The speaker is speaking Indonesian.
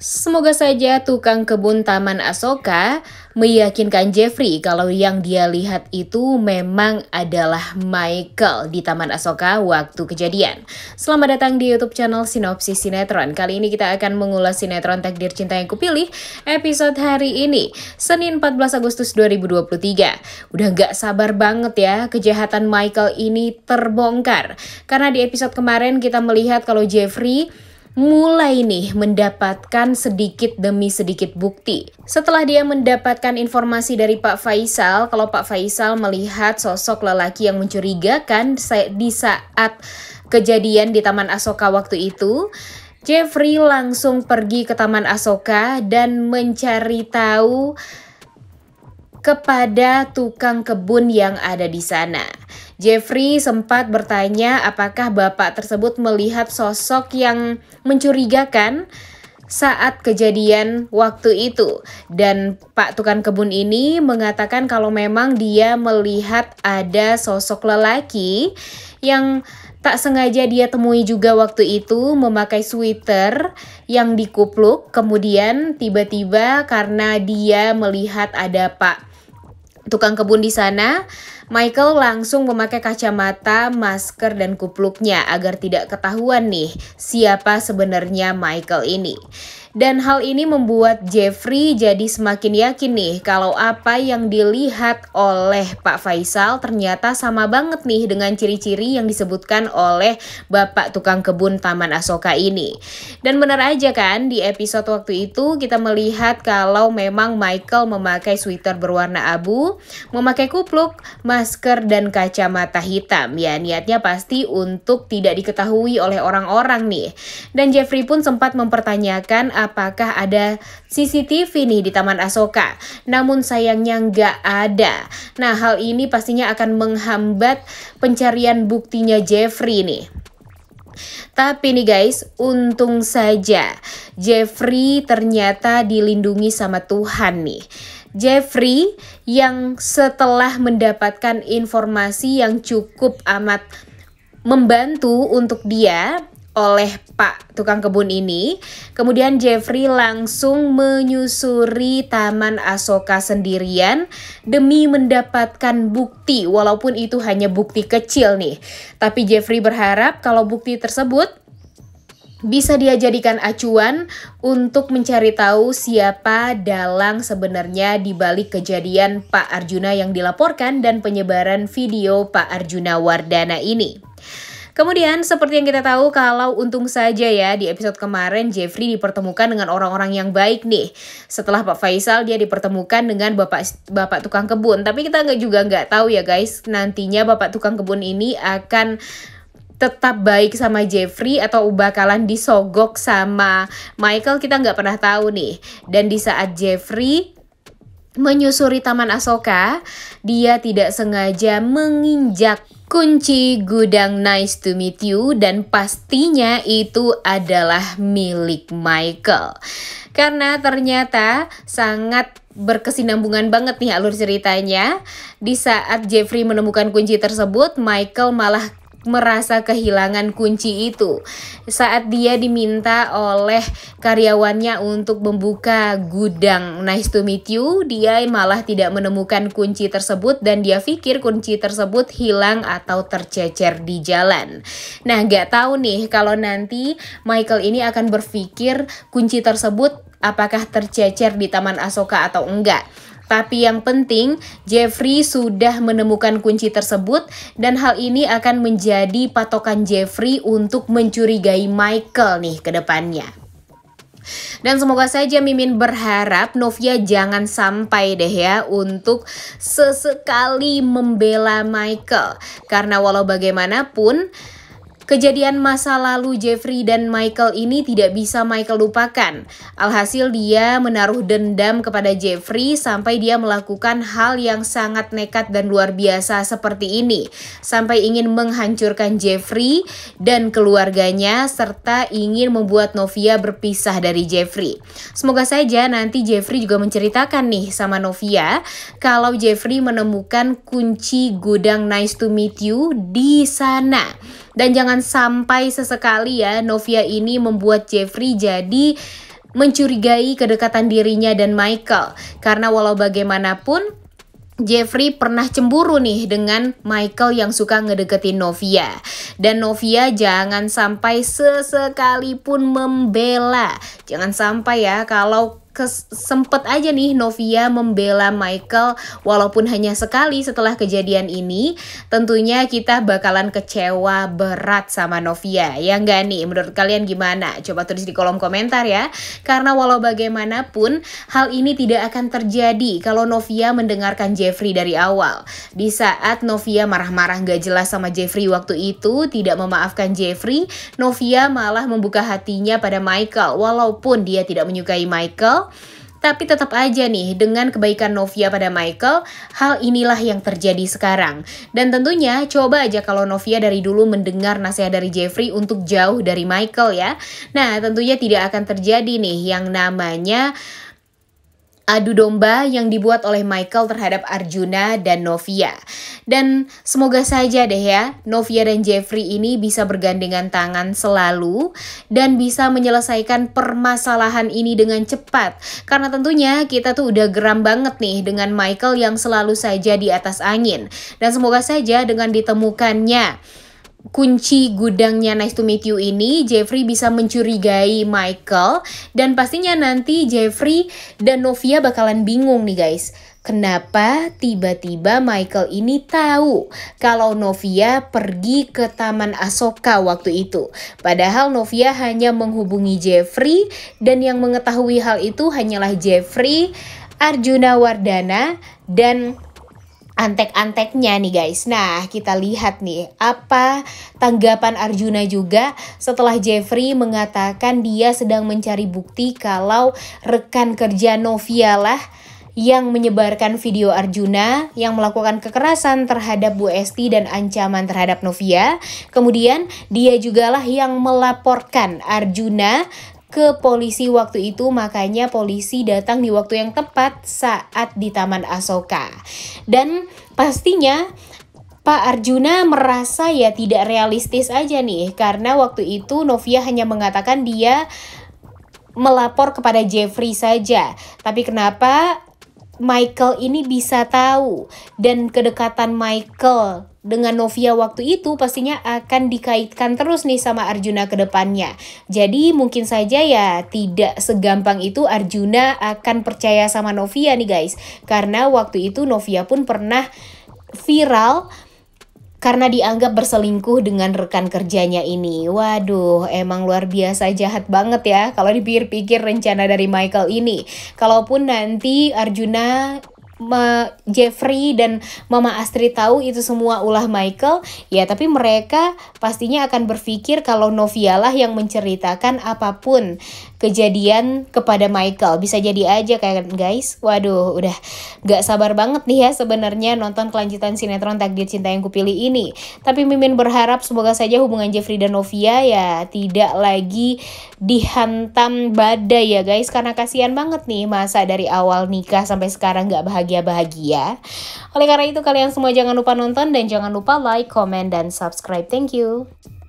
Semoga saja tukang kebun Taman Asoka meyakinkan Jeffrey kalau yang dia lihat itu memang adalah Michael di Taman Asoka waktu kejadian. Selamat datang di YouTube channel Sinopsis Sinetron. Kali ini kita akan mengulas sinetron Takdir Cinta yang Kupilih episode hari ini, Senin 14 Agustus 2023. Udah nggak sabar banget ya kejahatan Michael ini terbongkar. Karena di episode kemarin kita melihat kalau Jeffrey mulai nih mendapatkan sedikit demi sedikit bukti. Setelah dia mendapatkan informasi dari Pak Faisal, kalau Pak Faisal melihat sosok lelaki yang mencurigakan di saat kejadian di Taman Asoka waktu itu, Jeffrey langsung pergi ke Taman Asoka dan mencari tahu kepada tukang kebun yang ada di sana. Jeffrey sempat bertanya apakah bapak tersebut melihat sosok yang mencurigakan saat kejadian waktu itu dan Pak tukang kebun ini mengatakan kalau memang dia melihat ada sosok lelaki yang tak sengaja dia temui juga waktu itu memakai sweater yang dikupluk kemudian tiba-tiba karena dia melihat ada Pak tukang kebun di sana Michael langsung memakai kacamata, masker, dan kupluknya agar tidak ketahuan nih siapa sebenarnya Michael ini. Dan hal ini membuat Jeffrey jadi semakin yakin nih kalau apa yang dilihat oleh Pak Faisal ternyata sama banget nih dengan ciri-ciri yang disebutkan oleh Bapak Tukang Kebun Taman Asoka ini. Dan benar aja kan di episode waktu itu kita melihat kalau memang Michael memakai sweater berwarna abu, memakai kupluk, masker, dan kacamata hitam. Ya niatnya pasti untuk tidak diketahui oleh orang-orang nih. Dan Jeffrey pun sempat mempertanyakan apakah ada CCTV nih di Taman Asoka. Namun sayangnya nggak ada. Nah hal ini pastinya akan menghambat pencarian buktinya Jeffrey nih. Tapi nih guys, untung saja Jeffrey ternyata dilindungi sama Tuhan nih. Jeffrey yang setelah mendapatkan informasi yang cukup amat membantu untuk dia oleh Pak tukang kebun ini. Kemudian Jeffrey langsung menyusuri taman Asoka sendirian demi mendapatkan bukti walaupun itu hanya bukti kecil nih. Tapi Jeffrey berharap kalau bukti tersebut bisa dia jadikan acuan untuk mencari tahu siapa dalang sebenarnya di balik kejadian Pak Arjuna yang dilaporkan dan penyebaran video Pak Arjuna Wardana ini. Kemudian seperti yang kita tahu kalau untung saja ya di episode kemarin Jeffrey dipertemukan dengan orang-orang yang baik nih. Setelah Pak Faisal dia dipertemukan dengan bapak bapak tukang kebun. Tapi kita nggak juga nggak tahu ya guys nantinya bapak tukang kebun ini akan tetap baik sama Jeffrey atau bakalan disogok sama Michael kita nggak pernah tahu nih. Dan di saat Jeffrey menyusuri Taman Asoka, dia tidak sengaja menginjak kunci gudang Nice to Meet You dan pastinya itu adalah milik Michael. Karena ternyata sangat berkesinambungan banget nih alur ceritanya. Di saat Jeffrey menemukan kunci tersebut, Michael malah merasa kehilangan kunci itu saat dia diminta oleh karyawannya untuk membuka gudang Nice to meet you dia malah tidak menemukan kunci tersebut dan dia pikir kunci tersebut hilang atau tercecer di jalan nah gak tahu nih kalau nanti Michael ini akan berpikir kunci tersebut apakah tercecer di Taman Asoka atau enggak tapi yang penting, Jeffrey sudah menemukan kunci tersebut dan hal ini akan menjadi patokan Jeffrey untuk mencurigai Michael nih ke depannya. Dan semoga saja Mimin berharap Novia jangan sampai deh ya untuk sesekali membela Michael. Karena walau bagaimanapun Kejadian masa lalu Jeffrey dan Michael ini tidak bisa Michael lupakan. Alhasil dia menaruh dendam kepada Jeffrey sampai dia melakukan hal yang sangat nekat dan luar biasa seperti ini. Sampai ingin menghancurkan Jeffrey dan keluarganya serta ingin membuat Novia berpisah dari Jeffrey. Semoga saja nanti Jeffrey juga menceritakan nih sama Novia kalau Jeffrey menemukan kunci gudang Nice to Meet You di sana. Dan jangan sampai sesekali ya Novia ini membuat Jeffrey jadi mencurigai kedekatan dirinya dan Michael. Karena walau bagaimanapun Jeffrey pernah cemburu nih dengan Michael yang suka ngedeketin Novia. Dan Novia jangan sampai sesekalipun membela. Jangan sampai ya kalau sempet aja nih Novia membela Michael walaupun hanya sekali setelah kejadian ini tentunya kita bakalan kecewa berat sama Novia ya enggak nih menurut kalian gimana coba tulis di kolom komentar ya karena walau bagaimanapun hal ini tidak akan terjadi kalau Novia mendengarkan Jeffrey dari awal di saat Novia marah-marah gak jelas sama Jeffrey waktu itu tidak memaafkan Jeffrey Novia malah membuka hatinya pada Michael walaupun dia tidak menyukai Michael tapi tetap aja nih, dengan kebaikan Novia pada Michael, hal inilah yang terjadi sekarang. Dan tentunya, coba aja kalau Novia dari dulu mendengar nasihat dari Jeffrey untuk jauh dari Michael ya. Nah, tentunya tidak akan terjadi nih yang namanya adu domba yang dibuat oleh Michael terhadap Arjuna dan Novia. Dan semoga saja deh ya, Novia dan Jeffrey ini bisa bergandengan tangan selalu dan bisa menyelesaikan permasalahan ini dengan cepat. Karena tentunya kita tuh udah geram banget nih dengan Michael yang selalu saja di atas angin. Dan semoga saja dengan ditemukannya kunci gudangnya Nice to Meet You ini, Jeffrey bisa mencurigai Michael dan pastinya nanti Jeffrey dan Novia bakalan bingung nih guys. Kenapa tiba-tiba Michael ini tahu kalau Novia pergi ke Taman Asoka waktu itu? Padahal Novia hanya menghubungi Jeffrey dan yang mengetahui hal itu hanyalah Jeffrey, Arjuna Wardana, dan antek-anteknya nih guys. Nah, kita lihat nih apa tanggapan Arjuna juga setelah Jeffrey mengatakan dia sedang mencari bukti kalau rekan kerja Novia lah yang menyebarkan video Arjuna yang melakukan kekerasan terhadap Bu Esti dan ancaman terhadap Novia. Kemudian dia jugalah yang melaporkan Arjuna ke polisi waktu itu makanya polisi datang di waktu yang tepat saat di Taman Asoka. Dan pastinya Pak Arjuna merasa ya tidak realistis aja nih karena waktu itu Novia hanya mengatakan dia melapor kepada Jeffrey saja. Tapi kenapa Michael ini bisa tahu dan kedekatan Michael dengan Novia waktu itu pastinya akan dikaitkan terus nih sama Arjuna ke depannya. Jadi mungkin saja ya tidak segampang itu Arjuna akan percaya sama Novia nih guys. Karena waktu itu Novia pun pernah viral karena dianggap berselingkuh dengan rekan kerjanya ini. Waduh, emang luar biasa jahat banget ya kalau dipikir-pikir rencana dari Michael ini. Kalaupun nanti Arjuna Ma Jeffrey dan Mama Astri tahu itu semua ulah Michael, ya tapi mereka pastinya akan berpikir kalau Novia lah yang menceritakan apapun kejadian kepada Michael. Bisa jadi aja kayak guys, waduh udah gak sabar banget nih ya sebenarnya nonton kelanjutan sinetron Takdir Cinta Yang Kupilih ini. Tapi Mimin berharap semoga saja hubungan Jeffrey dan Novia ya tidak lagi dihantam badai ya guys karena kasihan banget nih masa dari awal nikah sampai sekarang gak bahagia bahagia-bahagia. Oleh karena itu kalian semua jangan lupa nonton dan jangan lupa like, comment, dan subscribe. Thank you.